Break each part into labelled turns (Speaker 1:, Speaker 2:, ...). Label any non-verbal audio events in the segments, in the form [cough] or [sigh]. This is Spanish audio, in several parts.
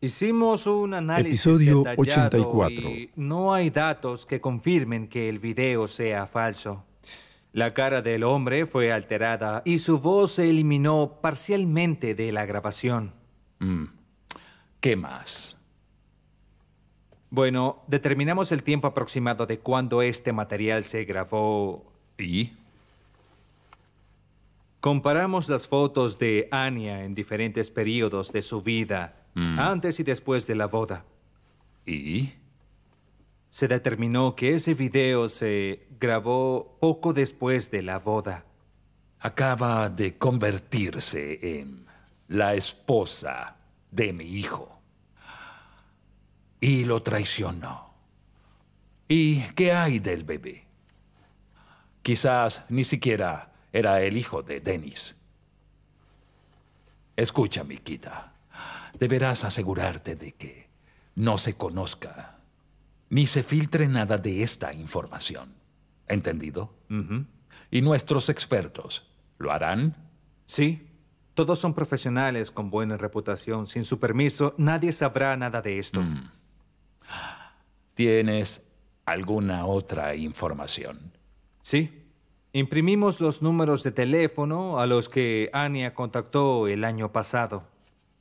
Speaker 1: Hicimos un análisis Episodio 84. no hay datos que confirmen que el video sea falso. La cara del hombre fue alterada y su voz se eliminó parcialmente de la grabación. Mm. ¿Qué más? Bueno, determinamos el tiempo aproximado de cuando este material se grabó. ¿Y? Comparamos las fotos de Anya en diferentes periodos de su vida, mm. antes y después de la boda. ¿Y? Se determinó que ese video se grabó poco después de la boda. Acaba de convertirse en la esposa
Speaker 2: de mi hijo y lo traicionó. ¿Y qué hay del bebé? Quizás ni siquiera era el hijo de Dennis. Escucha, Miquita. Deberás asegurarte de que no se conozca ni se filtre nada de esta información. ¿Entendido? ¿Y nuestros
Speaker 1: expertos lo harán? Sí. Todos son profesionales con buena reputación. Sin su permiso, nadie sabrá nada de esto. Mm. ¿Tienes alguna otra información? Sí. Imprimimos los números de teléfono a los que Ania contactó el año pasado.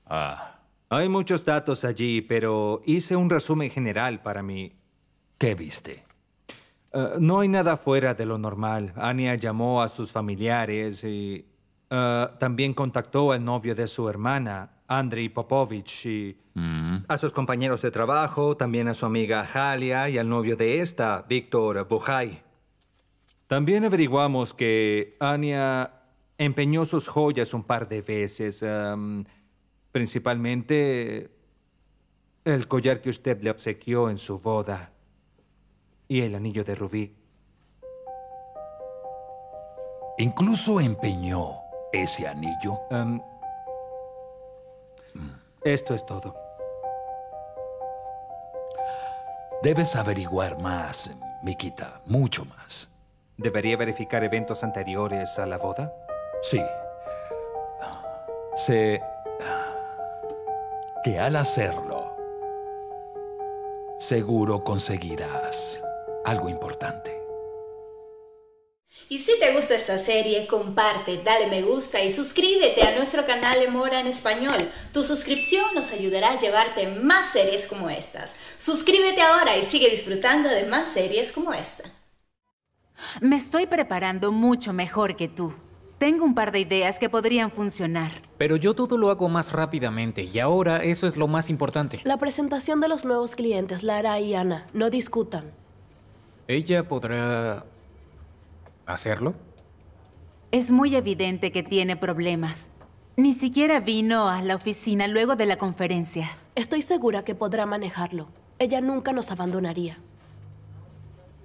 Speaker 1: Ah. Hay muchos datos allí, pero hice un resumen general para mí. ¿Qué viste? Eh, no hay nada fuera de lo normal. Anya llamó a sus familiares y eh, también contactó al novio de su hermana, Andrei Popovich y mm-hmm. a sus compañeros de trabajo, también a su amiga Halia y al novio de esta, Víctor Bujay. También averiguamos que Anya empeñó sus joyas un par de veces, em, principalmente el collar que usted le obsequió en su boda y el anillo de rubí.
Speaker 2: Incluso empeñó ese anillo. Em,
Speaker 1: esto es todo. Debes averiguar más, Miquita, mucho más. ¿Debería verificar eventos anteriores a la boda? Sí. Sé
Speaker 2: que al hacerlo, seguro conseguirás algo importante.
Speaker 3: Y si te gusta esta
Speaker 4: serie, comparte, dale me gusta y suscríbete a nuestro canal Mora en Español. Tu suscripción nos ayudará a llevarte más series como estas. Suscríbete ahora y sigue disfrutando de más series como esta.
Speaker 5: Me estoy preparando mucho mejor que tú. Tengo un par de ideas que podrían funcionar.
Speaker 6: Pero yo todo lo hago más rápidamente y ahora eso es lo más importante.
Speaker 5: La presentación de los nuevos clientes Lara y Ana. No discutan.
Speaker 6: Ella podrá hacerlo?
Speaker 5: Es muy evidente que tiene problemas. Ni siquiera vino a la oficina luego de la conferencia. Estoy segura que podrá manejarlo. Ella nunca nos abandonaría.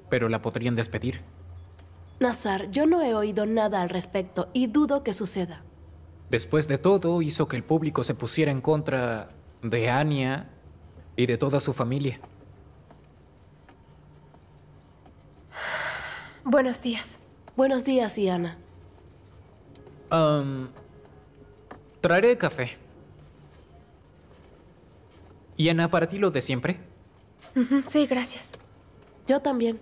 Speaker 6: Pero la podrían despedir.
Speaker 7: Nazar, yo no he oído nada
Speaker 4: al respecto y dudo que suceda.
Speaker 6: Después de todo, hizo que el público se pusiera en contra de Anya y de toda su familia.
Speaker 7: Buenos días. Buenos días, Iana.
Speaker 6: Um, traeré café. Iana, ¿para ti lo de siempre?
Speaker 7: sí, gracias. Yo también.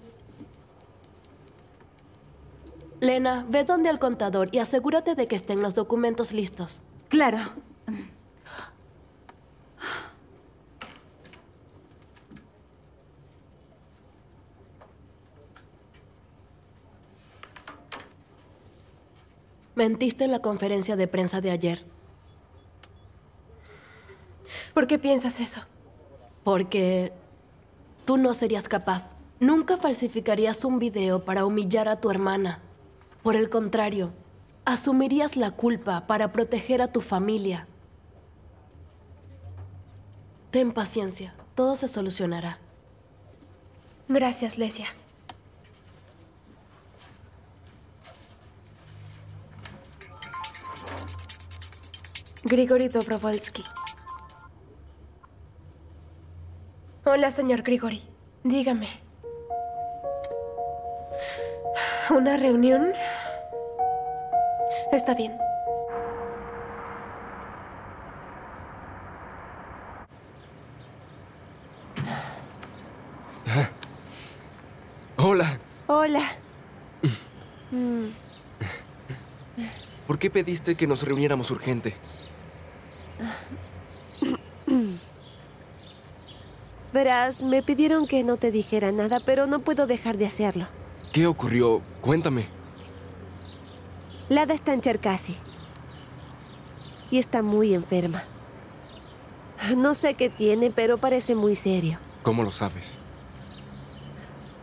Speaker 7: Lena, ve donde al contador y asegúrate de que estén los documentos listos. Claro. Mentiste en la conferencia de prensa de ayer. ¿Por qué piensas eso? Porque tú no serías capaz. Nunca falsificarías un video para humillar a tu hermana. Por el contrario, asumirías la culpa para proteger a tu familia. Ten paciencia, todo se solucionará. Gracias, Lesia. Grigori Dobrovolsky. Hola, señor Grigori. Dígame. ¿Una reunión? Está bien.
Speaker 1: Ah.
Speaker 8: Hola. Hola. ¿Por qué pediste que nos reuniéramos urgente?
Speaker 4: me pidieron que no te dijera nada, pero no puedo dejar de hacerlo.
Speaker 8: ¿Qué ocurrió? Cuéntame.
Speaker 4: Lada está en Cherkasy. Y está muy enferma. No sé qué tiene, pero parece muy serio.
Speaker 8: ¿Cómo lo sabes?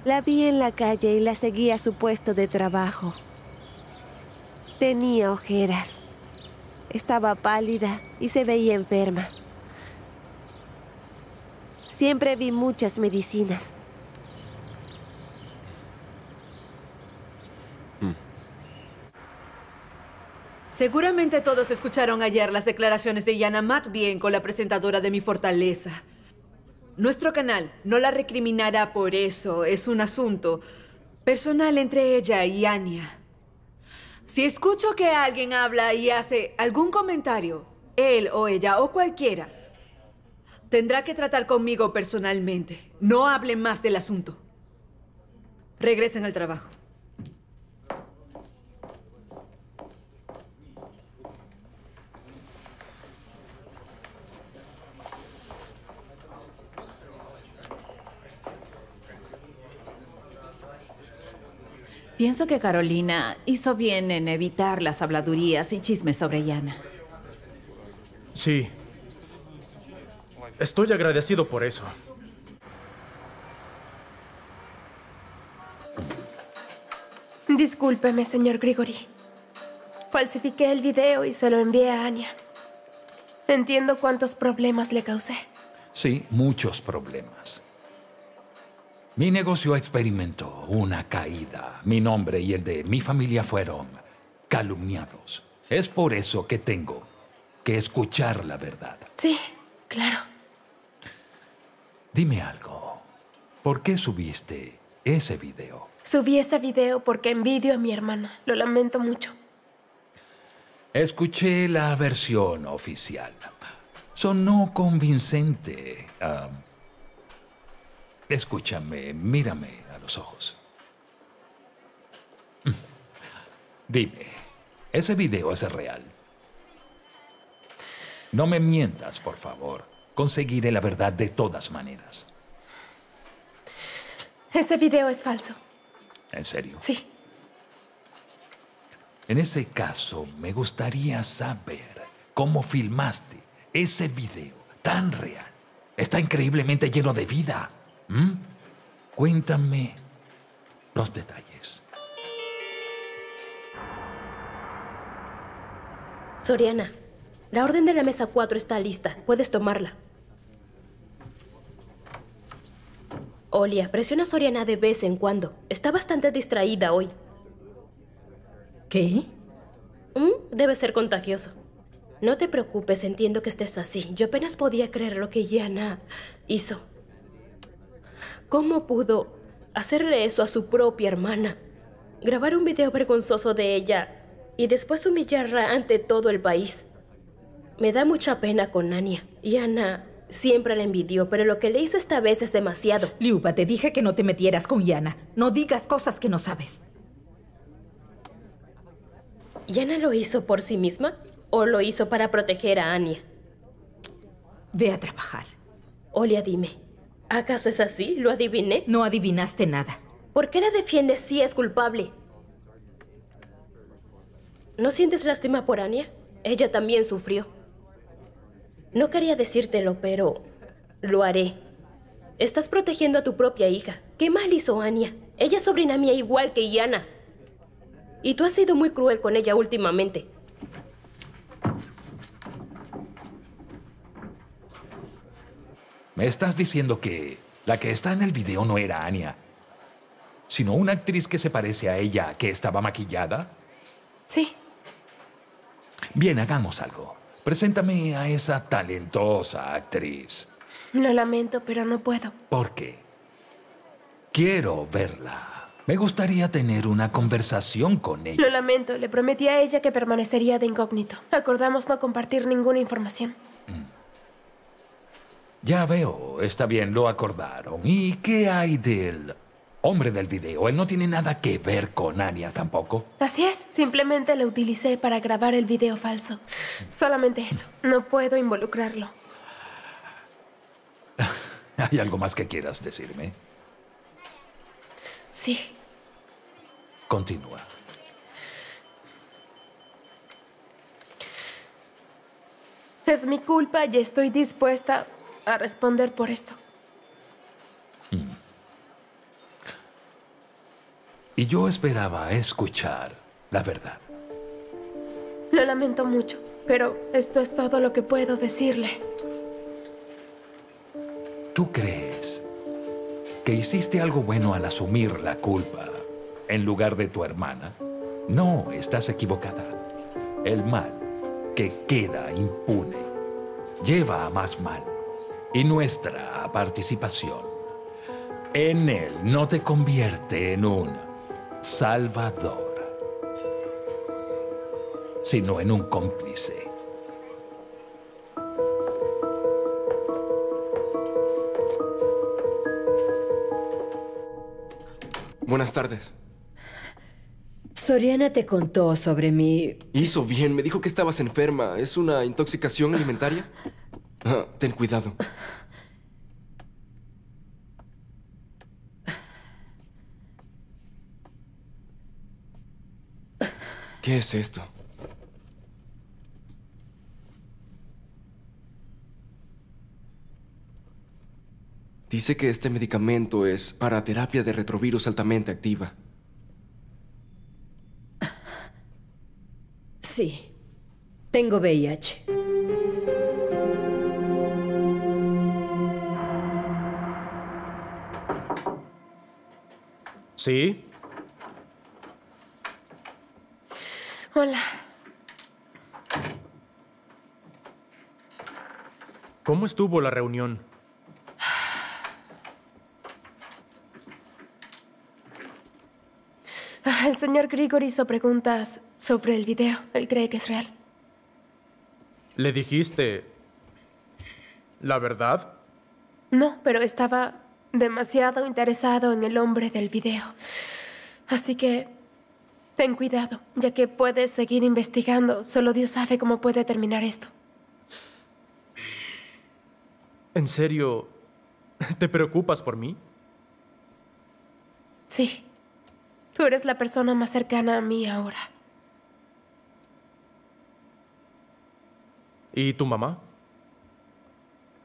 Speaker 4: La vi en la calle y la seguí a su puesto de trabajo. Tenía ojeras. Estaba pálida y se veía enferma. Siempre vi muchas medicinas.
Speaker 9: Mm.
Speaker 3: Seguramente todos escucharon ayer las declaraciones de Yana con la presentadora de Mi Fortaleza. Nuestro canal no la recriminará por eso. Es un asunto personal entre ella y Anya. Si escucho que alguien habla y hace algún comentario, él o ella o cualquiera, Tendrá que tratar conmigo personalmente. No hable más del asunto. Regresen al trabajo. Pienso que Carolina hizo bien en evitar las habladurías y chismes sobre Yana.
Speaker 10: Sí, Estoy agradecido por eso.
Speaker 7: Discúlpeme, señor Grigori. Falsifiqué el video y se lo envié a Anya. Entiendo cuántos problemas le causé.
Speaker 2: Sí, muchos problemas. Mi negocio experimentó una caída. Mi nombre y el de mi familia fueron calumniados. Es por eso que tengo que escuchar la verdad.
Speaker 7: Sí, claro.
Speaker 2: Dime algo. ¿Por qué subiste ese video?
Speaker 7: Subí ese video porque envidio a mi hermana. Lo lamento mucho.
Speaker 2: Escuché la versión oficial. Sonó convincente. escúchame, mírame a los ojos. [laughs] Dime, ¿ese video es real? No me mientas, por favor. Conseguiré la verdad de todas maneras.
Speaker 7: Ese video es falso.
Speaker 2: ¿En serio? Sí. En ese caso, me gustaría saber cómo filmaste ese video tan real. Está increíblemente lleno de vida. Cuéntame los detalles.
Speaker 4: Soriana, la orden de la mesa 4 está lista. Puedes tomarla. Olia, presiona a Soriana de vez en cuando. Está bastante distraída hoy. ¿Qué? Mm, debe ser contagioso. No te preocupes, entiendo que estés así. Yo apenas podía creer lo que Yana hizo. ¿Cómo pudo hacerle eso a su propia hermana? Grabar un video vergonzoso de ella y después humillarla ante todo el país. Me da mucha pena con Nania. Yana Siempre la envidió, pero lo que le hizo esta vez es demasiado. Liupa, te dije que no te
Speaker 5: metieras con Yana. No digas cosas que no sabes.
Speaker 4: ¿Yana lo hizo por sí misma o lo hizo para proteger a Anya? Ve a trabajar. Olia, dime, ¿acaso es así? ¿Lo adiviné? No adivinaste
Speaker 5: nada. ¿Por
Speaker 4: qué la defiendes si es culpable? ¿No sientes lástima por Anya? Ella también sufrió. No quería decírtelo, pero lo haré. Estás protegiendo a tu propia hija. Qué mal hizo Anya. Ella es sobrina mía igual que Iana. Y tú has sido muy cruel con ella últimamente.
Speaker 2: ¿Me estás diciendo que la que está en el video no era Anya, sino una actriz que se parece a ella, que estaba maquillada? Sí. Bien, hagamos algo. Preséntame a esa talentosa actriz.
Speaker 7: Lo lamento, pero no puedo.
Speaker 2: ¿Por qué? Quiero verla. Me gustaría tener una conversación con ella.
Speaker 7: Lo lamento, le prometí a ella que permanecería de incógnito. Acordamos no compartir ninguna información. Mm.
Speaker 2: Ya veo, está bien, lo acordaron. ¿Y qué hay de él? hombre del video. Él no tiene nada que ver con Anya tampoco.
Speaker 7: Así es, simplemente lo utilicé para grabar el video falso. Solamente eso, no puedo involucrarlo.
Speaker 2: [laughs] ¿Hay algo más que quieras decirme? Sí. Continúa.
Speaker 7: Es mi culpa y estoy dispuesta a responder por esto.
Speaker 2: y yo esperaba escuchar la verdad.
Speaker 7: Lo lamento mucho, pero esto es todo lo que puedo decirle.
Speaker 2: ¿Tú crees que hiciste algo bueno al asumir la culpa en lugar de tu hermana? No, estás equivocada. El mal que queda impune lleva a más mal y nuestra participación en él no te convierte en una salvador, sino en un cómplice.
Speaker 8: Buenas tardes.
Speaker 9: Soriana te contó sobre mí.
Speaker 8: Hizo bien, me dijo que estabas enferma. ¿Es una intoxicación alimentaria? [sighs] Ah, ten cuidado. ¿Qué es esto? Dice que este medicamento es para terapia de retrovirus altamente activa.
Speaker 9: Sí, tengo VIH.
Speaker 10: ¿Sí? Hola. ¿Cómo estuvo la reunión?
Speaker 7: El señor Grigor hizo preguntas sobre el video. Él cree que es real.
Speaker 10: ¿Le dijiste la verdad?
Speaker 7: No, pero estaba demasiado interesado en el hombre del video. Así que Ten cuidado, ya que puedes seguir investigando. Solo Dios sabe cómo puede terminar esto.
Speaker 10: ¿En serio? ¿Te preocupas por mí?
Speaker 7: Sí. Tú eres la persona más cercana a mí ahora.
Speaker 10: ¿Y tu mamá?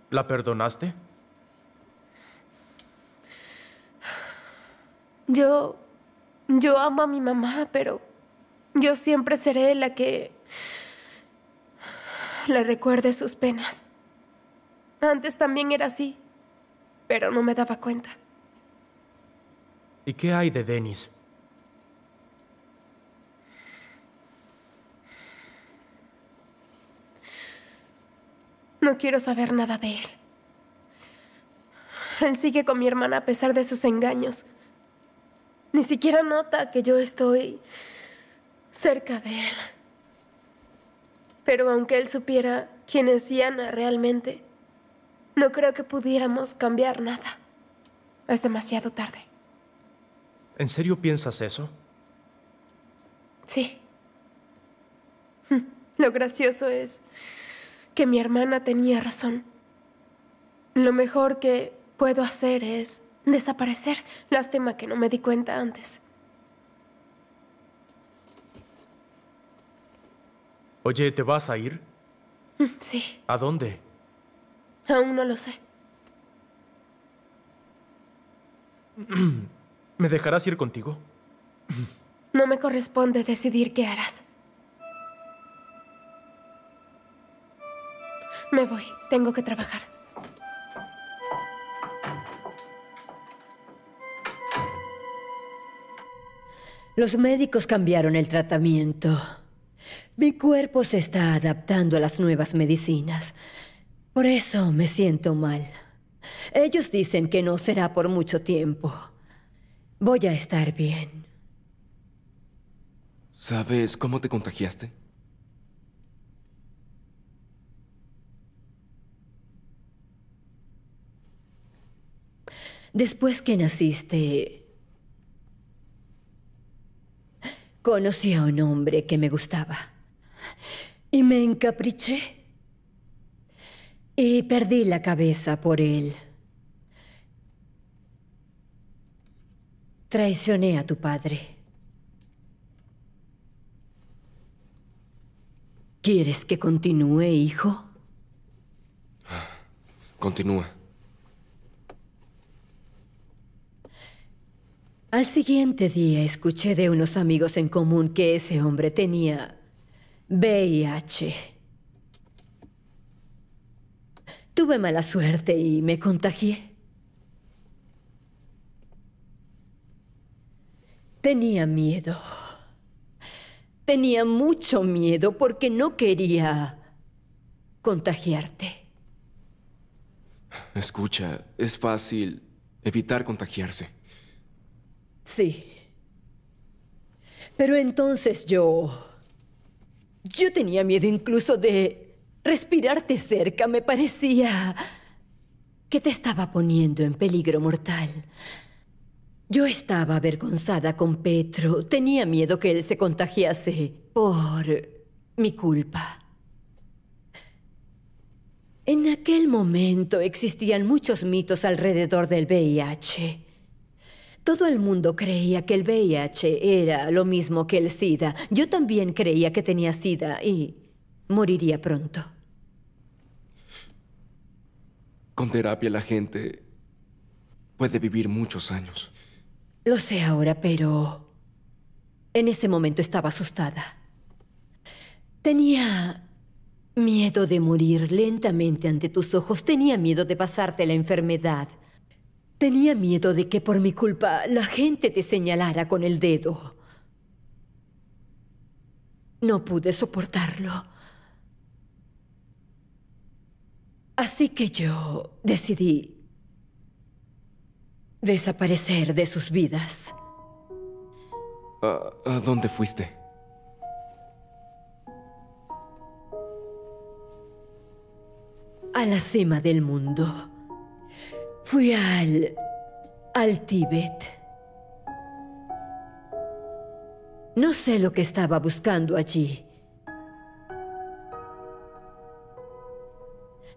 Speaker 10: ¿La perdonaste?
Speaker 7: Yo yo amo a mi mamá, pero yo siempre seré la que le recuerde sus penas. Antes también era así, pero no me daba cuenta.
Speaker 10: ¿Y qué hay de Denis?
Speaker 7: No quiero saber nada de él. Él sigue con mi hermana a pesar de sus engaños. Ni siquiera nota que yo estoy cerca de él. Pero aunque él supiera quién es Diana realmente, no creo que pudiéramos cambiar nada. Es demasiado tarde.
Speaker 10: ¿En serio piensas eso?
Speaker 7: Sí. [laughs] Lo gracioso es que mi hermana tenía razón. Lo mejor que puedo hacer es desaparecer. Lástima que no me di cuenta antes.
Speaker 10: Oye, ¿te vas a ir?
Speaker 7: Mm, sí. ¿A dónde? Aún no lo sé. [clears throat]
Speaker 10: ¿Me dejarás ir contigo?
Speaker 7: [clears throat] No me corresponde decidir qué harás. Me voy, tengo que
Speaker 9: trabajar. Los médicos cambiaron el tratamiento. Mi cuerpo se está adaptando a las nuevas medicinas. Por eso me siento mal. Ellos dicen que no será por mucho tiempo. Voy a estar bien.
Speaker 8: ¿Sabes cómo te contagiaste?
Speaker 9: Después que naciste, Conocí a un hombre que me gustaba. Y me encapriché. Y perdí la cabeza por él. Traicioné a tu padre. ¿Quieres que continúe, hijo? Continúa. Al siguiente día escuché de unos amigos en común que ese hombre tenía VIH. Tuve mala suerte y me contagié. Tenía miedo. Tenía mucho miedo porque no quería contagiarte.
Speaker 8: Escucha, es fácil evitar contagiarse.
Speaker 9: Sí. Pero entonces yo... Yo tenía miedo incluso de respirarte cerca. Me parecía que te estaba poniendo en peligro mortal. Yo estaba avergonzada con Petro. Tenía miedo que él se contagiase por mi culpa. En aquel momento existían muchos mitos alrededor del VIH. Todo el mundo creía que el VIH era lo mismo que el SIDA. Yo también creía que tenía SIDA y moriría pronto.
Speaker 8: Con terapia la gente puede vivir muchos años.
Speaker 9: Lo sé ahora, pero en ese momento estaba asustada. Tenía miedo de morir lentamente ante tus ojos, tenía miedo de pasarte la enfermedad. Tenía miedo de que por mi culpa la gente te señalara con el dedo. No pude soportarlo. Así que yo decidí desaparecer de sus vidas.
Speaker 8: ¿A, dónde fuiste?
Speaker 9: A la cima del mundo. Fui al... al Tíbet. No sé lo que estaba buscando allí.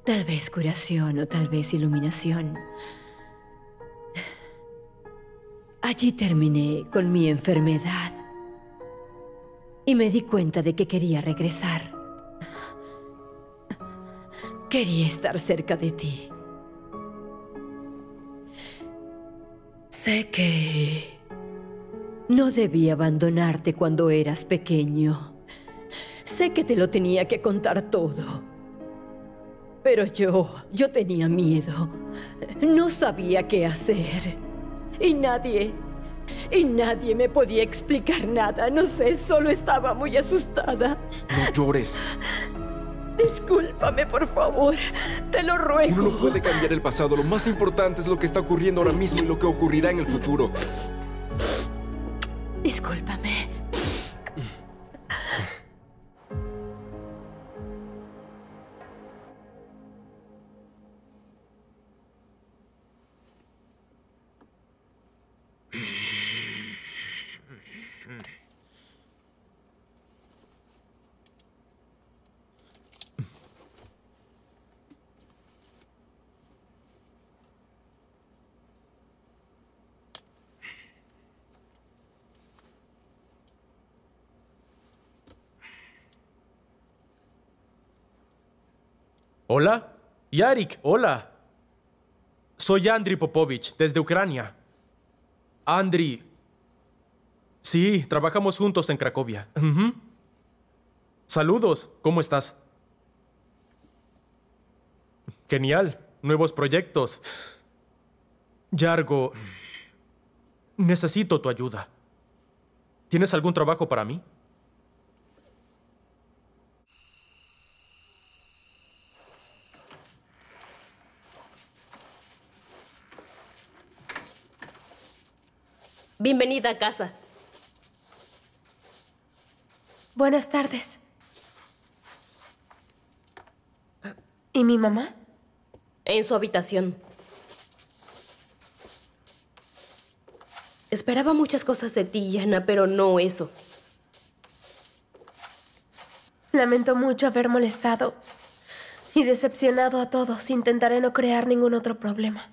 Speaker 9: Tal vez curación o tal vez iluminación. Allí terminé con mi enfermedad. Y me di cuenta de que quería regresar. Quería estar cerca de ti. Sé que... No debí abandonarte cuando eras pequeño. Sé que te lo tenía que contar todo. Pero yo, yo tenía miedo. No sabía qué hacer. Y nadie, y nadie me podía explicar nada. No sé, solo estaba muy asustada.
Speaker 8: No llores.
Speaker 9: Discúlpame, por favor. Te lo ruego.
Speaker 8: No puede cambiar el pasado. Lo más importante es lo que está ocurriendo ahora mismo y lo que ocurrirá en el futuro.
Speaker 10: Hola. Yarik, hola. Soy Andriy Popovich, desde Ucrania. Andri, Sí, trabajamos juntos en Cracovia. Saludos, ¿cómo estás? Genial, nuevos proyectos. Yargo, necesito tu ayuda. ¿Tienes algún trabajo para mí?
Speaker 4: Bienvenida a casa. Buenas tardes. ¿Y mi mamá? En su habitación. Esperaba muchas cosas de ti, Yana, pero no eso. Lamento mucho haber molestado y decepcionado a todos. Intentaré no crear ningún otro problema.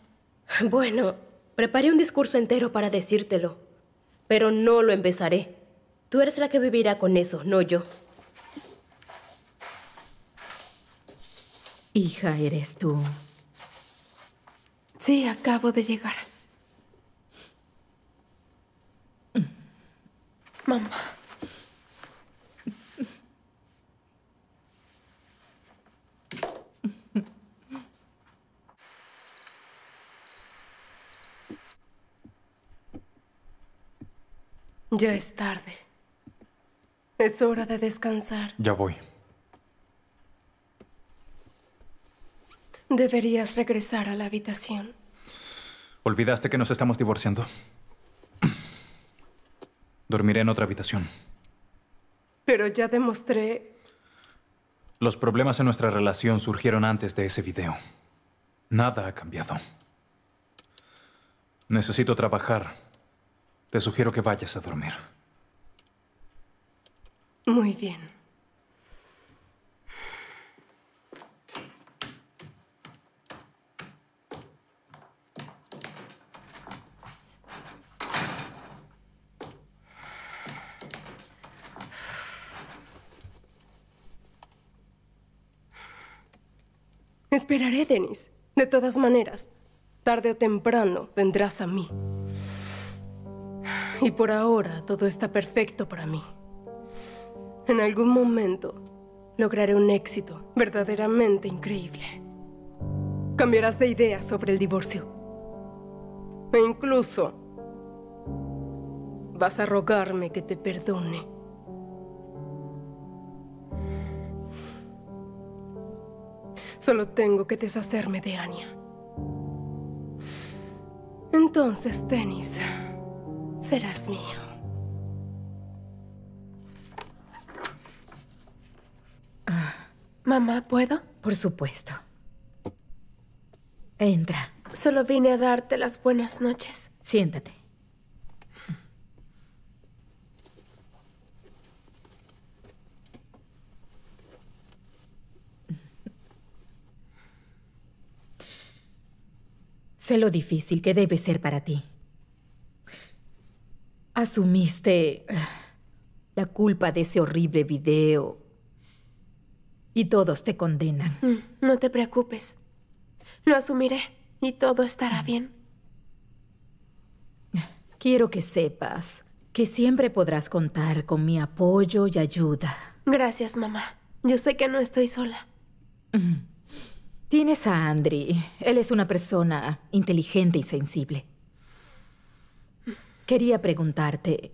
Speaker 4: Bueno, preparé un discurso entero para decírtelo pero no lo empezaré. Tú eres la que vivirá con eso, no yo.
Speaker 5: Hija, eres tú.
Speaker 7: Sí, acabo de llegar.
Speaker 3: Mamá.
Speaker 10: Ya
Speaker 7: es tarde. Es hora de descansar. Ya voy. Deberías regresar a la habitación.
Speaker 6: ¿Olvidaste que nos estamos divorciando? Dormiré en otra habitación.
Speaker 7: Pero ya demostré...
Speaker 6: Los problemas en nuestra relación surgieron antes de ese video. Nada ha cambiado. Necesito trabajar te sugiero que vayas a dormir.
Speaker 7: Muy bien. Esperaré, Denis. De todas maneras, tarde o temprano vendrás a mí. Y por ahora todo está perfecto para mí. En algún momento lograré un éxito verdaderamente increíble. Cambiarás de idea sobre el divorcio. E incluso vas a rogarme que te perdone. Solo tengo que deshacerme de Anya. Entonces, Tenis serás mío. Mamá, ¿puedo?
Speaker 5: Por supuesto. Entra.
Speaker 7: Solo vine a darte las buenas noches.
Speaker 5: Siéntate. Sé lo difícil que debe ser para ti asumiste eh, la culpa de ese horrible video. Y todos te condenan. Mm,
Speaker 7: no te preocupes. Lo asumiré y todo estará bien.
Speaker 5: Quiero que sepas que siempre podrás contar con mi apoyo y ayuda.
Speaker 7: Gracias, mamá. Yo sé que no estoy sola.
Speaker 5: Tienes a Andri. Él es una persona inteligente y sensible. Quería preguntarte,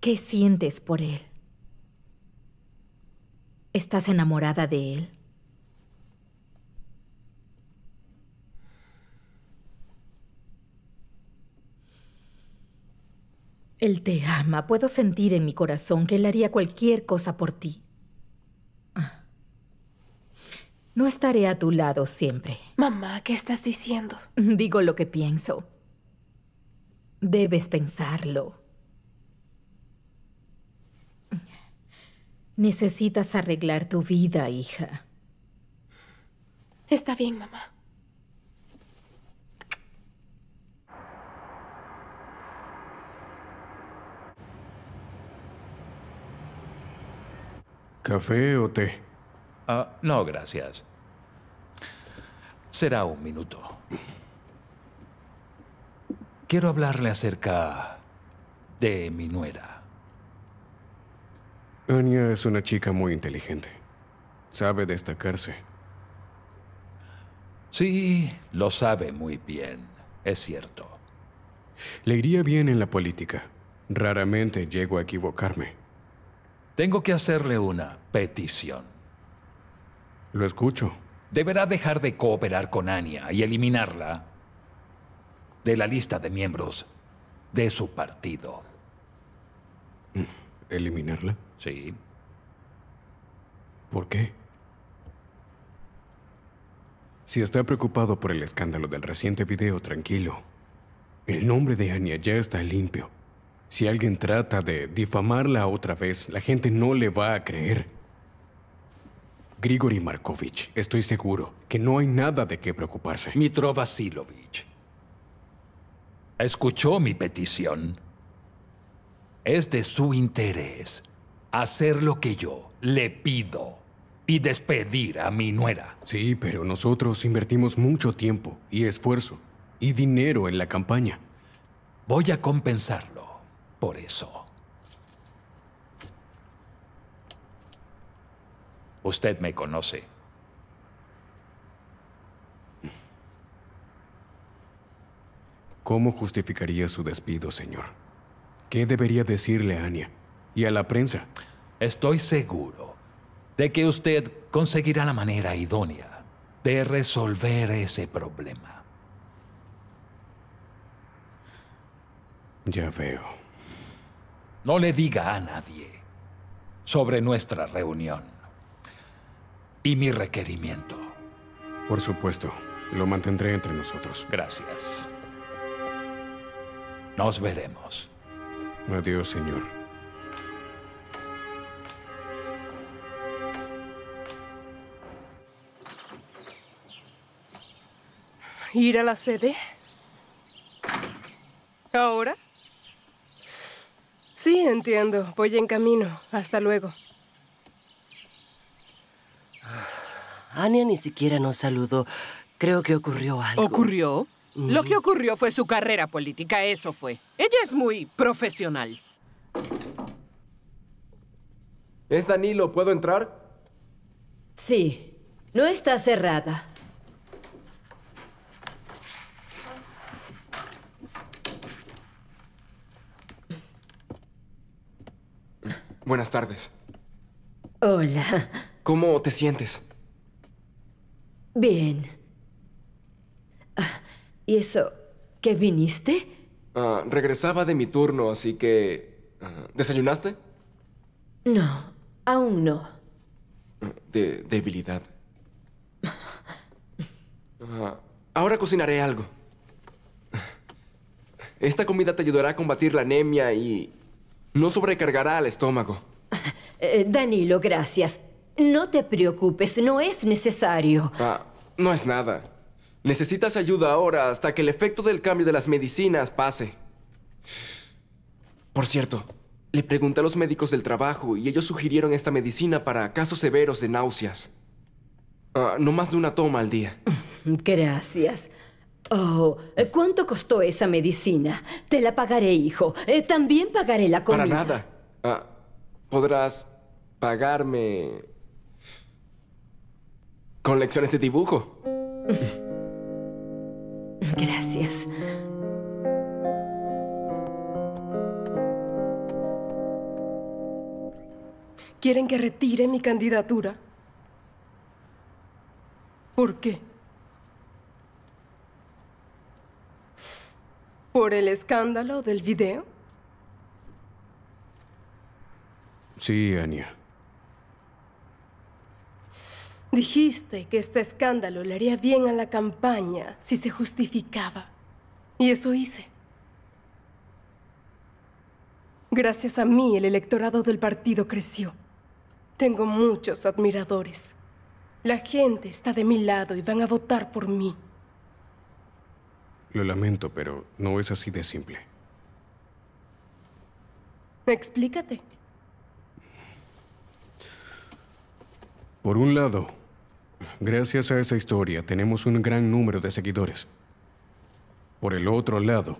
Speaker 5: ¿qué sientes por él? ¿Estás enamorada de él? Él te ama. Puedo sentir en mi corazón que él haría cualquier cosa por ti. Ah. No estaré a tu lado siempre.
Speaker 7: Mamá, ¿qué estás diciendo?
Speaker 5: Digo lo que pienso. Debes pensarlo. Necesitas arreglar tu vida, hija.
Speaker 7: Está bien, mamá.
Speaker 11: ¿Café o té?
Speaker 2: Ah, no, gracias. Será un minuto. Quiero hablarle acerca de mi nuera.
Speaker 11: Anya es una chica muy inteligente. Sabe destacarse. Sí, lo sabe muy bien. Es cierto. Le iría bien en la política. Raramente llego a equivocarme.
Speaker 2: Tengo que hacerle una petición. Lo escucho. Deberá dejar de cooperar con Anya y eliminarla de la lista de miembros de su partido. Mm, ¿Eliminarla? Sí. ¿Por qué?
Speaker 11: Si está preocupado por el escándalo del reciente video, tranquilo. El nombre de Anya ya está limpio. Si alguien trata de difamarla otra vez, la gente no le va a creer. Grigory Markovich, estoy seguro
Speaker 2: que no hay nada de qué preocuparse. Mitrova Silovich, escuchó mi petición. Es de su interés hacer lo que yo le pido y despedir a mi nuera. Sí, pero
Speaker 11: nosotros invertimos mucho tiempo y esfuerzo y dinero en la campaña.
Speaker 2: Voy a compensarlo por eso. Usted me conoce.
Speaker 11: ¿Cómo justificaría su despido, señor? ¿Qué debería decirle a Anya y a la prensa?
Speaker 2: Estoy seguro de que usted conseguirá la manera idónea de resolver ese problema. Ya veo. No le diga a nadie sobre nuestra reunión y mi requerimiento.
Speaker 11: Por supuesto, lo mantendré entre nosotros. Gracias. Nos veremos. Adiós, señor.
Speaker 7: ¿Ir a la sede? ¿Ahora? Sí, entiendo. Voy en camino. Hasta
Speaker 4: luego. Ah, Anya ni siquiera nos saludó. Creo que ocurrió algo. ¿Ocurrió? Lo que ocurrió fue su carrera política, eso fue. Ella es muy profesional.
Speaker 9: ¿Es
Speaker 8: Danilo? ¿Puedo entrar?
Speaker 9: Sí. No está cerrada.
Speaker 8: Buenas tardes. Hola. ¿Cómo te sientes?
Speaker 9: Bien. ¿Y eso? ¿Qué viniste?
Speaker 8: Ah, regresaba de mi turno, así que... Ah, ¿Desayunaste?
Speaker 9: No, aún no.
Speaker 8: Ah, de debilidad. ahora cocinaré algo. Esta comida te ayudará a combatir la anemia y no sobrecargará al estómago.
Speaker 9: Eh, eh, Danilo, gracias. No te preocupes, no es necesario.
Speaker 8: no es nada. Necesitas ayuda ahora hasta que el efecto del cambio de las medicinas pase. Por cierto, le pregunté a los médicos del trabajo y ellos sugirieron esta medicina para casos severos de náuseas. Ah, no más de una toma al día.
Speaker 9: [laughs] Gracias. Oh, ¿cuánto costó esa medicina? Te la pagaré, hijo. Eh, también pagaré la comida. Para nada.
Speaker 8: Ah, podrás pagarme con lecciones de dibujo.
Speaker 9: [laughs] Gracias.
Speaker 7: ¿Quieren que retire mi candidatura? ¿Por qué? ¿Por el escándalo del video?
Speaker 11: Sí, Anya.
Speaker 7: Dijiste que este escándalo le haría bien a la campaña si se justificaba. Y eso hice. Gracias a mí, el electorado del partido creció. Tengo muchos admiradores. La gente está de mi lado y van a votar por mí.
Speaker 11: Lo lamento, pero no es así de simple.
Speaker 7: Explícate.
Speaker 11: Por un lado, Gracias a esa historia tenemos un gran número de seguidores. Por el otro lado,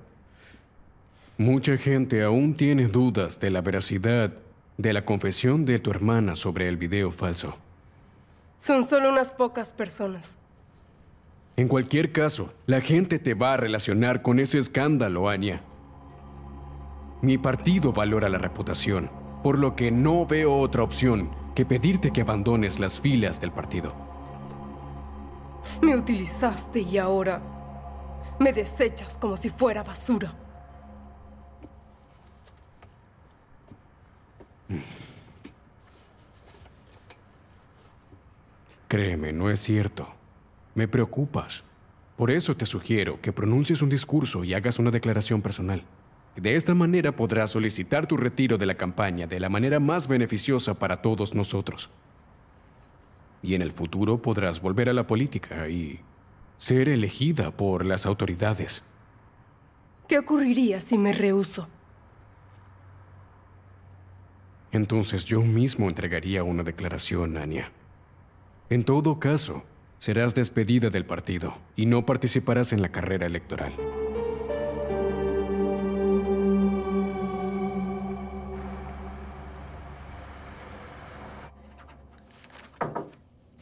Speaker 11: mucha gente aún tiene dudas de la veracidad de la confesión de tu hermana sobre el video falso.
Speaker 7: Son solo unas pocas personas.
Speaker 11: En cualquier caso, la gente te va a relacionar con ese escándalo, Anya. Mi partido valora la reputación, por lo que no veo otra opción que pedirte que abandones las filas del partido.
Speaker 7: Me utilizaste y ahora me desechas como si fuera basura.
Speaker 11: Créeme, no es cierto. Me preocupas. Por eso te sugiero que pronuncies un discurso y hagas una declaración personal. De esta manera podrás solicitar tu retiro de la campaña de la manera más beneficiosa para todos nosotros y en el futuro podrás volver a la política y ser elegida por las autoridades.
Speaker 7: ¿Qué ocurriría si me rehuso?
Speaker 11: Entonces yo mismo entregaría una declaración, Anya. En todo caso, serás despedida del partido y no participarás en la carrera electoral.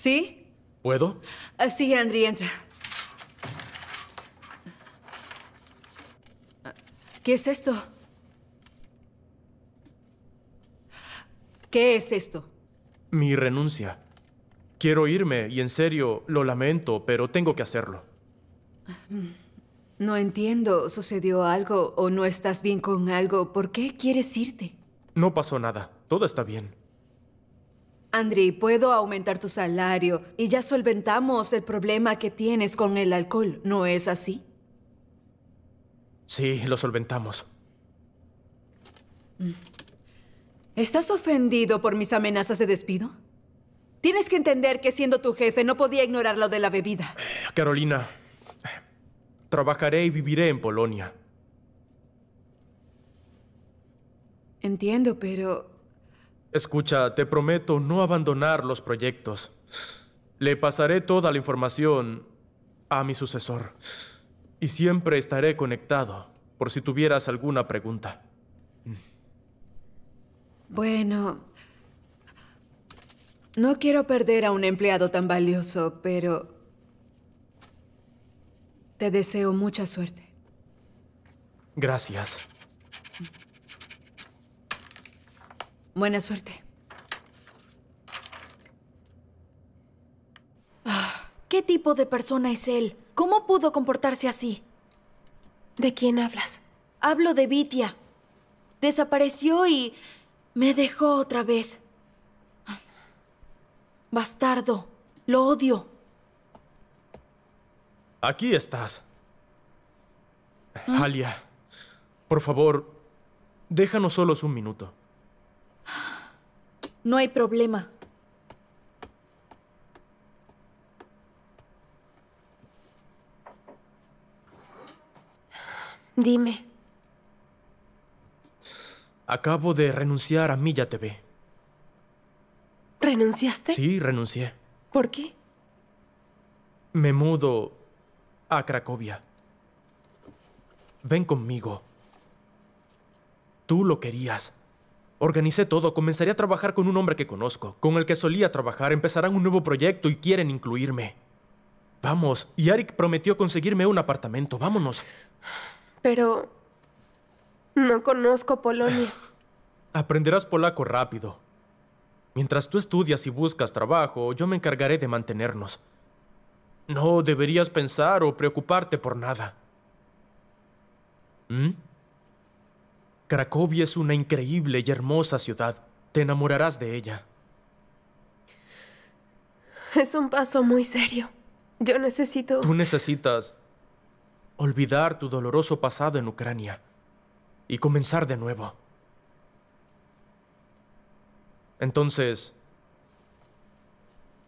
Speaker 3: ¿Sí? ¿Puedo? Así, ah, sí, Andri, entra. Ah, ¿Qué es esto? ¿Qué es esto?
Speaker 10: Mi renuncia. Quiero irme y en serio, lo lamento, pero tengo que hacerlo.
Speaker 3: No entiendo, ¿sucedió algo o no estás bien con algo? ¿Por qué quieres irte?
Speaker 10: No pasó nada, todo está bien.
Speaker 3: Andri, puedo aumentar tu salario y ya solventamos el problema que tienes con el alcohol, ¿no es así?
Speaker 10: Sí, lo solventamos.
Speaker 3: Mm. ¿Estás ofendido por mis amenazas de despido? Tienes que entender que siendo tu jefe no podía ignorar lo de la bebida.
Speaker 10: Eh, Carolina, trabajaré y viviré en Polonia.
Speaker 3: Entiendo, pero
Speaker 10: Escucha, te prometo no abandonar los proyectos. Le pasaré toda la información a mi sucesor. Y siempre estaré conectado por si tuvieras alguna pregunta.
Speaker 3: Bueno, no quiero perder a un empleado tan valioso, pero te deseo mucha suerte.
Speaker 10: Gracias.
Speaker 3: Buena suerte. Ah, ¿Qué tipo
Speaker 5: de persona es él? ¿Cómo pudo comportarse así? ¿De quién hablas? Hablo de Vitia. Desapareció y me dejó otra vez. Bastardo. Lo odio.
Speaker 10: Aquí estás. ¿Mm? Alia, por favor, déjanos solos un minuto.
Speaker 5: No hay problema. Dime.
Speaker 10: Acabo de renunciar a Milla TV.
Speaker 7: ¿Renunciaste?
Speaker 10: Sí, renuncié. ¿Por qué? Me mudo a Cracovia. Ven conmigo. Tú lo querías. Organicé todo, comenzaré a trabajar con un hombre que conozco, con el que solía trabajar, empezarán un nuevo proyecto y quieren incluirme. Vamos, y Arik prometió conseguirme un apartamento, vámonos.
Speaker 7: Pero... No conozco Polonia.
Speaker 10: Aprenderás polaco rápido. Mientras tú estudias y buscas trabajo, yo me encargaré de mantenernos. No deberías pensar o preocuparte por nada. ¿Mm? Cracovia es una increíble y hermosa ciudad. Te enamorarás de ella.
Speaker 7: Es un paso muy serio.
Speaker 10: Yo necesito... Tú necesitas olvidar tu doloroso pasado en Ucrania y comenzar de nuevo. Entonces,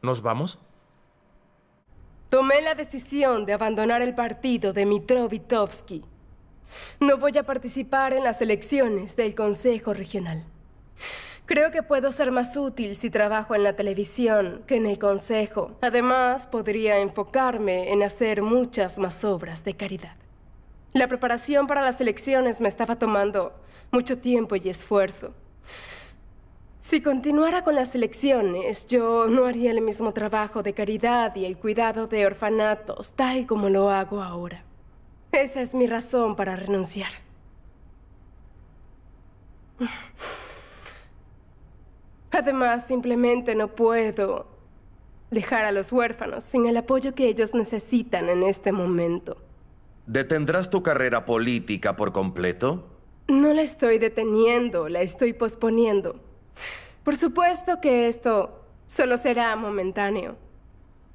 Speaker 10: ¿nos vamos? Tomé
Speaker 7: la decisión de abandonar el partido de Mitrovitovsky. No voy a participar en las elecciones del Consejo Regional. Creo que puedo ser más útil si trabajo en la televisión que en el Consejo. Además, podría enfocarme en hacer muchas más obras de caridad. La preparación para las elecciones me estaba tomando mucho tiempo y esfuerzo. Si continuara con las elecciones, yo no haría el mismo trabajo de caridad y el cuidado de orfanatos, tal como lo hago ahora. Esa es mi razón para renunciar. Además, simplemente no puedo dejar a los huérfanos sin el apoyo que ellos necesitan en este momento.
Speaker 8: ¿Detendrás tu carrera política por completo?
Speaker 7: No la estoy deteniendo, la estoy posponiendo. Por supuesto que esto solo será momentáneo.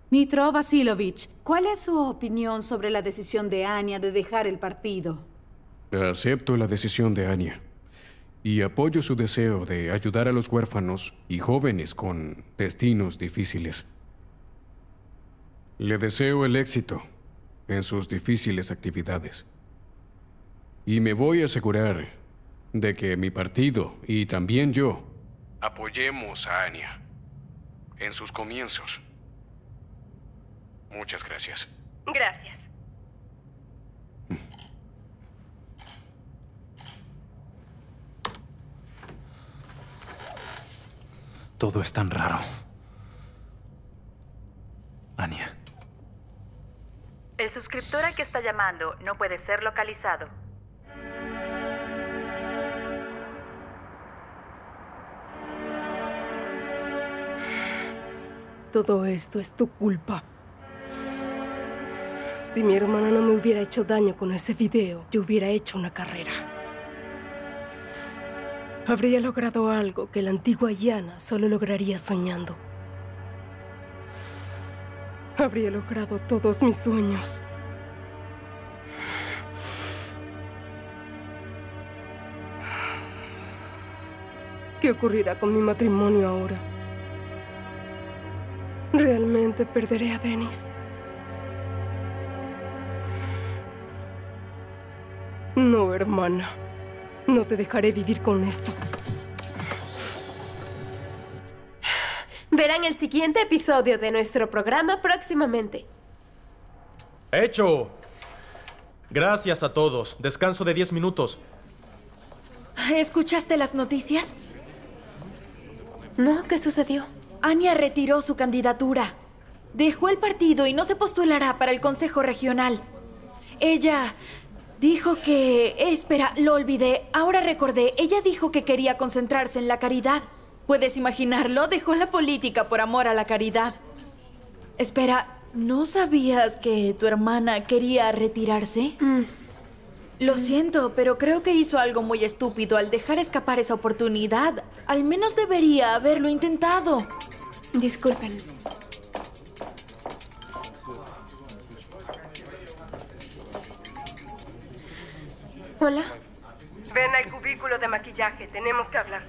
Speaker 7: Mitro Vasilovich,
Speaker 5: ¿cuál es su opinión sobre la decisión de Anya de dejar el partido?
Speaker 11: Acepto la decisión de Anya y apoyo su deseo de ayudar a los huérfanos y jóvenes con destinos difíciles. Le deseo el éxito en sus difíciles actividades. Y me voy a asegurar de que mi partido y también yo apoyemos a Anya en sus comienzos. Muchas gracias.
Speaker 3: Gracias.
Speaker 6: Todo es tan raro. Anya.
Speaker 5: El suscriptor al que está llamando no puede ser localizado.
Speaker 7: Todo esto es tu culpa. Si mi hermana no me hubiera hecho daño con ese video, yo hubiera hecho una carrera. Habría logrado algo que la antigua Yana solo lograría soñando. Habría logrado todos mis sueños. ¿Qué ocurrirá con mi matrimonio ahora? ¿Realmente perderé a Dennis? No, hermana. No te dejaré vivir con esto. Verán el siguiente episodio de nuestro programa próximamente.
Speaker 10: ¡Hecho! Gracias a todos. Descanso de 10 minutos.
Speaker 5: ¿Escuchaste las noticias? No, ¿qué sucedió? Anya retiró su candidatura. Dejó el partido y no se postulará para el Consejo Regional. Ella Dijo que... Espera, lo olvidé. Ahora recordé. Ella dijo que quería concentrarse en la caridad. Puedes imaginarlo,
Speaker 3: dejó la política por amor a la caridad.
Speaker 5: Espera, ¿no sabías que tu hermana quería retirarse? Mm. Lo siento, pero creo que hizo algo muy estúpido al dejar escapar esa oportunidad. Al menos debería haberlo intentado. Disculpen. Hola.
Speaker 7: Ven al cubículo de maquillaje, tenemos que hablar.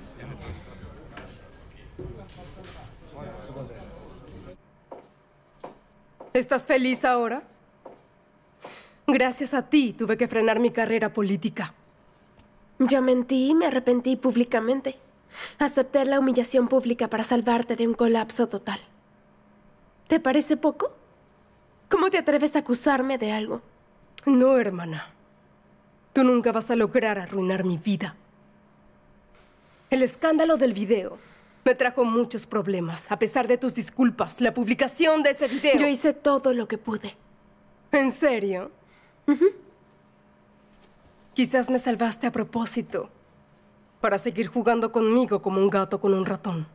Speaker 7: ¿Estás feliz ahora? Gracias a ti tuve que frenar mi carrera política. Yo mentí y me arrepentí públicamente. Acepté la humillación pública para salvarte de un colapso total. ¿Te parece poco? ¿Cómo te atreves a acusarme de algo? No, hermana. Tú nunca vas a lograr arruinar mi vida. El escándalo del video me trajo muchos problemas. A pesar de tus disculpas, la publicación de ese video... Yo hice todo lo que pude. ¿En serio? Quizás me salvaste a propósito para seguir jugando conmigo como un gato con un ratón.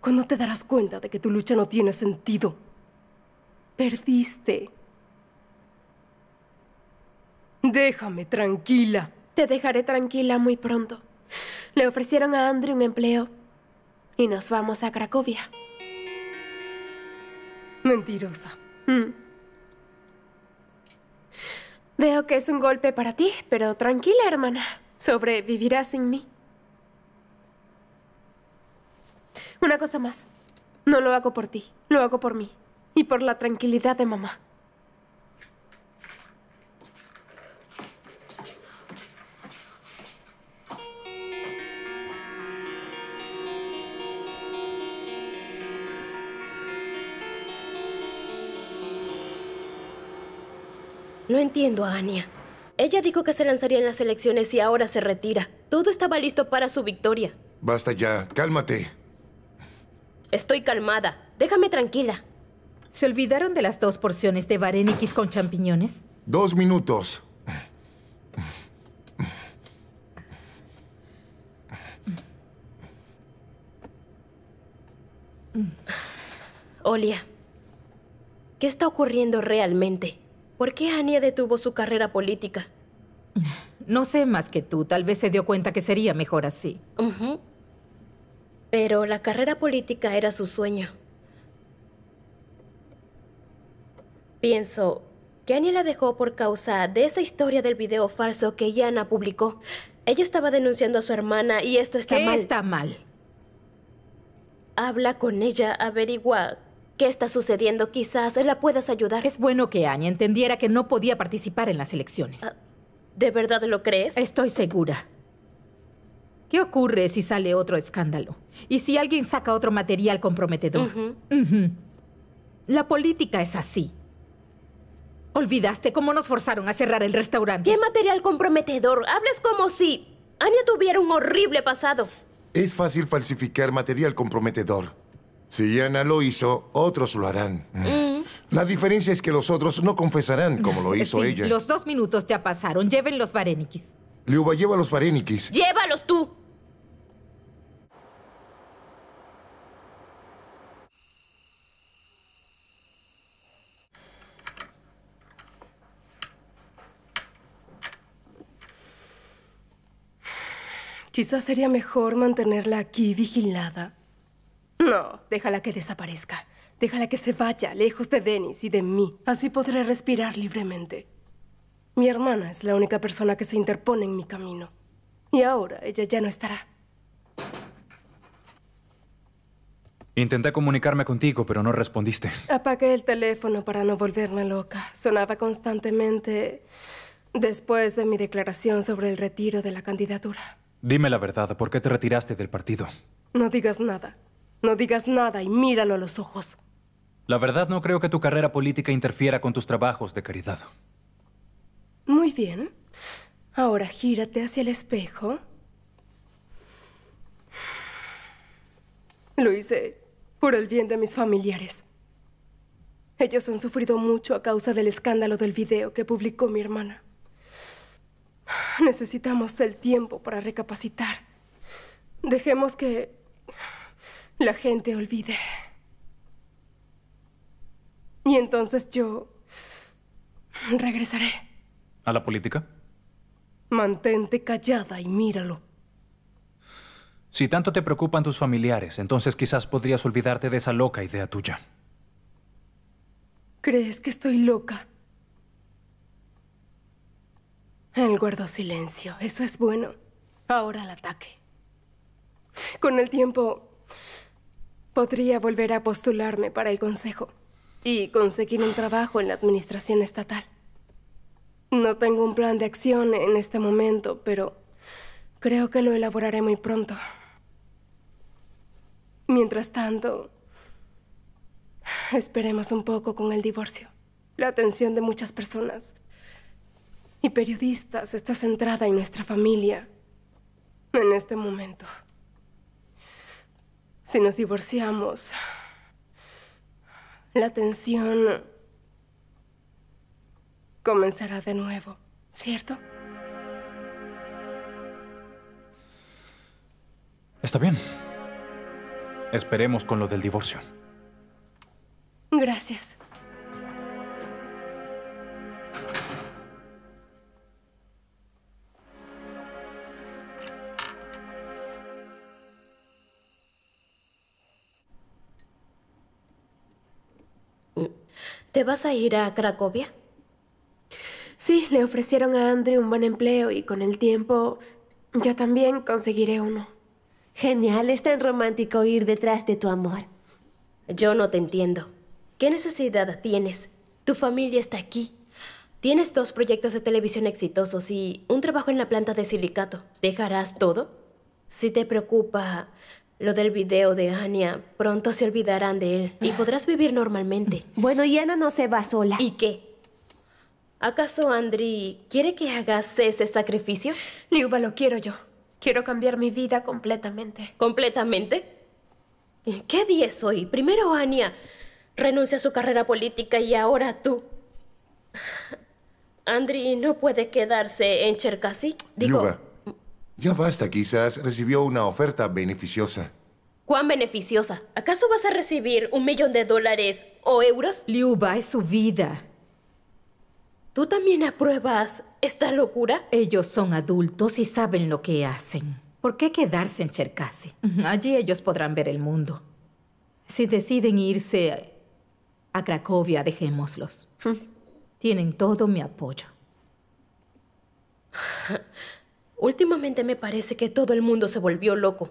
Speaker 7: ¿Cuándo te darás cuenta de que tu lucha no tiene sentido? Perdiste. Déjame tranquila. Te dejaré tranquila muy pronto. Le ofrecieron a Andre un empleo y nos vamos a Cracovia. Mentirosa. Mm. Veo que es un golpe para ti, pero tranquila, hermana. Sobrevivirás sin mí. Una cosa más. No lo hago por ti, lo hago por mí y por la tranquilidad de mamá.
Speaker 4: No entiendo a Anya. Ella dijo que se lanzaría en las elecciones y ahora se retira. Todo estaba listo para su victoria.
Speaker 8: Basta ya, cálmate.
Speaker 5: Estoy calmada. Déjame tranquila. ¿Se olvidaron de las dos porciones de varenikis con champiñones?
Speaker 2: Dos minutos.
Speaker 4: Olia, ¿qué está ocurriendo realmente? ¿Por qué Anya detuvo su carrera política?
Speaker 5: No sé más que tú. Tal vez se dio cuenta que sería mejor así.
Speaker 4: Pero la carrera política era su sueño. Pienso que Anya la dejó por causa de esa historia del video falso que Yana publicó. Ella estaba denunciando a su hermana y esto está ¿Qué mal. está mal? Habla con ella, averigua ¿Qué está sucediendo? Quizás la puedas ayudar.
Speaker 5: Es bueno que Anya entendiera que no podía participar en las elecciones. Ah, ¿De verdad lo crees? Estoy segura. ¿Qué ocurre si sale otro escándalo? ¿Y si alguien saca otro material comprometedor? La política es así. ¿Olvidaste cómo nos forzaron a cerrar el restaurante? ¿Qué material comprometedor? Hablas
Speaker 4: como si Anya tuviera un horrible pasado.
Speaker 2: Es fácil falsificar material comprometedor. Si Yana lo hizo, otros lo harán. Mm. La diferencia es que los otros no confesarán como lo hizo ella. Los
Speaker 5: dos minutos ya pasaron. Lleven los varenikis.
Speaker 2: Liuba, lleva los varenikis.
Speaker 5: Llévalos tú.
Speaker 7: Quizás sería mejor mantenerla aquí vigilada no, déjala que desaparezca. Déjala que se vaya lejos de Dennis y de mí. Así podré respirar libremente. Mi hermana es la única persona que se interpone en mi camino. Y ahora ella ya no estará.
Speaker 6: Intenté comunicarme contigo, pero no respondiste.
Speaker 7: Apagué el teléfono para no volverme loca. Sonaba constantemente después de mi declaración sobre el retiro de la candidatura.
Speaker 6: Dime la verdad, ¿por qué te retiraste del partido?
Speaker 7: No digas nada. No digas nada y míralo a los ojos.
Speaker 6: La verdad, no creo que tu carrera política interfiera con tus trabajos de caridad.
Speaker 7: Muy bien. Ahora gírate hacia el espejo. Lo hice por el bien de mis familiares. Ellos han sufrido mucho a causa del escándalo del video que publicó mi hermana. Necesitamos el tiempo para recapacitar. Dejemos que la gente olvide. Y entonces yo regresaré.
Speaker 6: ¿A la política?
Speaker 7: Mantente callada y míralo.
Speaker 6: Si tanto te preocupan tus familiares, entonces quizás podrías olvidarte de esa loca idea tuya.
Speaker 7: ¿Crees que estoy loca? El guardo silencio. Eso es bueno. Ahora el ataque. Con el tiempo, Podría volver a postularme para el Consejo y conseguir un trabajo en la Administración Estatal. No tengo un plan de acción en este momento, pero creo que lo elaboraré muy pronto. Mientras tanto, esperemos un poco con el divorcio. La atención de muchas personas y periodistas está centrada en nuestra familia en este momento. Si nos divorciamos, la tensión comenzará de nuevo, ¿cierto?
Speaker 6: Está bien. Esperemos con lo del divorcio.
Speaker 7: Gracias.
Speaker 4: ¿Te vas a ir a
Speaker 7: Cracovia? Sí, le ofrecieron a Andre un buen empleo y con el tiempo
Speaker 4: yo también conseguiré uno. Genial, es tan romántico ir detrás de tu amor. Yo no te entiendo. ¿Qué necesidad tienes? Tu familia está aquí. Tienes dos proyectos de televisión exitosos y un trabajo en la planta de silicato. ¿Dejarás todo? Si te preocupa lo del video de Anya, pronto se olvidarán de él y podrás vivir normalmente. [laughs] Bueno, y Ana no se va sola. ¿Y qué? ¿Acaso Andri quiere que hagas ese sacrificio? Liuba, lo quiero yo. Quiero cambiar mi vida completamente. ¿Completamente? ¿Qué día es hoy? Primero Anya renuncia a su carrera política y ahora tú. Andri no puede quedarse en Cherkasy. Digo,
Speaker 2: ya basta, quizás recibió una oferta beneficiosa.
Speaker 4: ¿Cuán beneficiosa? ¿Acaso vas a recibir un millón de dólares o euros? Liuba, es su vida.
Speaker 5: ¿Tú también apruebas esta locura? Ellos son adultos y saben lo que hacen. ¿Por qué quedarse en Cherkasy? Allí ellos podrán ver el mundo. Si deciden irse a Cracovia, dejémoslos. Hm. Tienen todo mi apoyo.
Speaker 4: [laughs] Últimamente me parece que todo el mundo se volvió loco.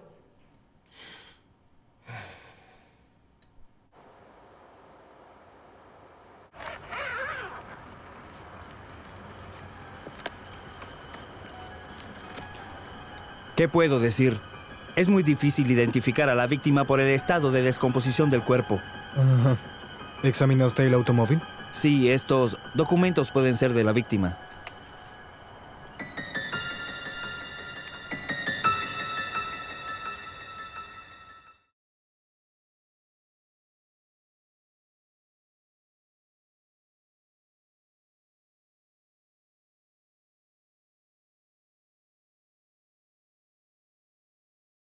Speaker 1: ¿Qué puedo decir? Es muy difícil identificar a la víctima por el estado de descomposición del cuerpo.
Speaker 11: ¿Examinaste el automóvil?
Speaker 1: Sí, estos documentos pueden ser de la víctima.